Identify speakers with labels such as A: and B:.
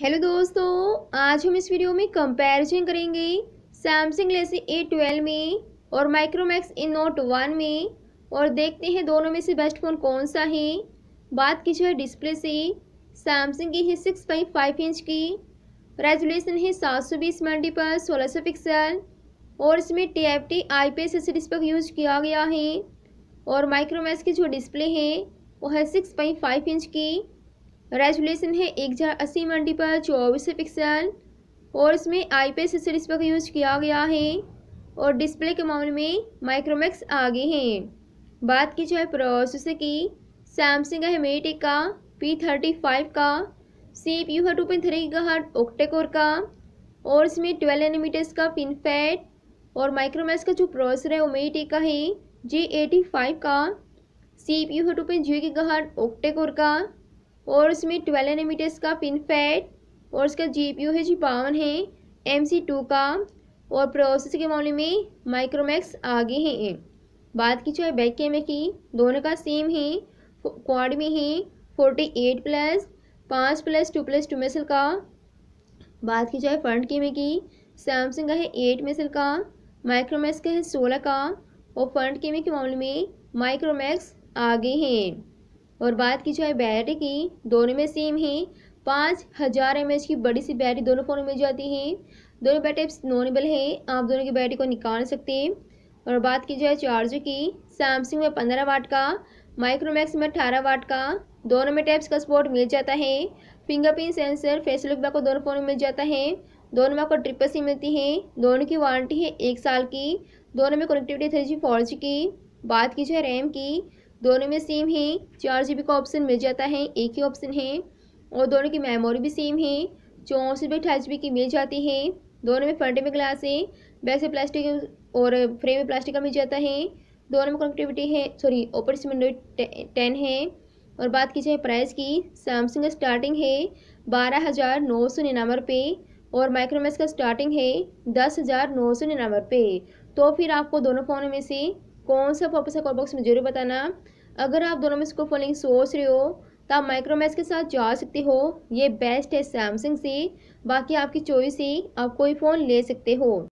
A: hello दोस्तों आज हम इस वीडियो में कंपैरिजन करेंगे सैमसंग लेसी ए ट्वेल्व में और माइक्रोमैक्स ए नोट वन में और देखते हैं दोनों में से बेस्ट फ़ोन कौन सा है बात की जाए डिस्प्ले से सैमसंग की है सिक्स पॉइंट फाइव इंच की रेजोल्यूशन है सात सौ बीस मल्टीपल पर सोलह सौ पिक्सल और इसमें T F T I P S S display use किया गया है और माइक्रोमैक्स की जो डिस्प्ले है वो है सिक्स पॉइंट फाइव इंच की रेजुलेशन है एक हज़ार अस्सी मंडी पर चौबीस पिक्सल और इसमें आई पी एस पर यूज़ किया गया है और डिस्प्ले के मामले में माइक्रोमैक्स आगे हैं बात की जाए प्रोसेसर की सैमसंग है मेटिक का पी थर्टी फाइव का सी पी यू है टू पॉइंट थ्री का हट ओक्टेकोर का और इसमें ट्वेल्व एनिमीटर्स का पिन फैट और माइक्रोमैक्स का जो प्रोसेसर है वो मेटिक का है जी एटी फाइव का सी पी यू है टू पॉइंट जी का हट ओक्टेकोर का और उसमें ट्वेल्व एनमीटर्स का पिन फैट और उसका जी पी यू है जी बावन है एम सी टू का और प्रोसेस के मामले में माइक्रोमैक्स आगे हैं बात की जाए बैक कैमरे की दोनों का सेम है क्वाड में है फोर्टी एट प्लस पाँच प्लस टू प्लस टू मेसल का बात की जाए फ्रंट कैमरे की सैमसंग का है एट मेसल का माइक्रोमैक्स का है सोलह का और फ्रंट कैमरे के मामले में माइक्रोमैक्स आगे हैं और बात की जाए बैटरी की दोनों में सेम है पाँच हज़ार एम की बड़ी सी बैटरी दोनों फ़ोन में मिल जाती है दोनों बैटरी नॉर्मल है आप दोनों की बैटरी को निकाल सकते हैं और बात की जाए चार्जर की सैमसंग में पंद्रह वाट का माइक्रोमैक्स में अठारह वाट का दोनों में टैप्स का सपोर्ट मिल जाता है फिंगरप्रिंट सेंसर फेसल को दोनों फ़ोन में मिल जाता है दोनों में आपको ट्रिपल सी मिलती है दोनों की वारंटी है एक साल की दोनों में connectivity three G four G की बात की जाए रैम की दोनों में सेम है चार जी का ऑप्शन मिल जाता है एक ही ऑप्शन है और दोनों की मेमोरी भी सेम है चौंसठ रुपये अठाईस की मिल जाती है दोनों में फ्रंट में ग्लास है बैक से प्लास्टिक और फ्रेम में प्लास्टिक का मिल जाता है दोनों में कनेक्टिविटी है सॉरी से विंडो टेन है और बात की जाए प्राइस की सैमसंग का स्टार्टिंग है बारह हज़ार नौ सौ निन्यानवे रुपये और माइक्रोमैक्स का स्टार्टिंग है दस हज़ार नौ सौ निन्यानवे रुपये तो फिर आपको दोनों फ़ोनों में से कौन सा पर्पज है कॉलबॉक्स में जरूर बताना अगर आप दोनों में इसको कोई सोच रहे हो तो आप माइक्रोमैक्स के साथ जा सकते हो ये बेस्ट है सैमसंग से बाकी आपकी चॉइस ही आप कोई फ़ोन ले सकते हो